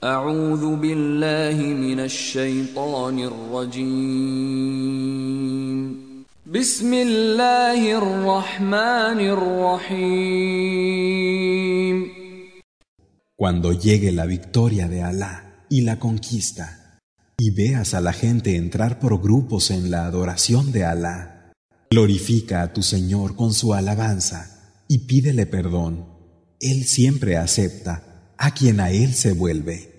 Cuando llegue la victoria de Alá y la conquista, y veas a la gente entrar por grupos en la adoración de Alá, glorifica a tu Señor con su alabanza y pídele perdón. Él siempre acepta a quien a Él se vuelve.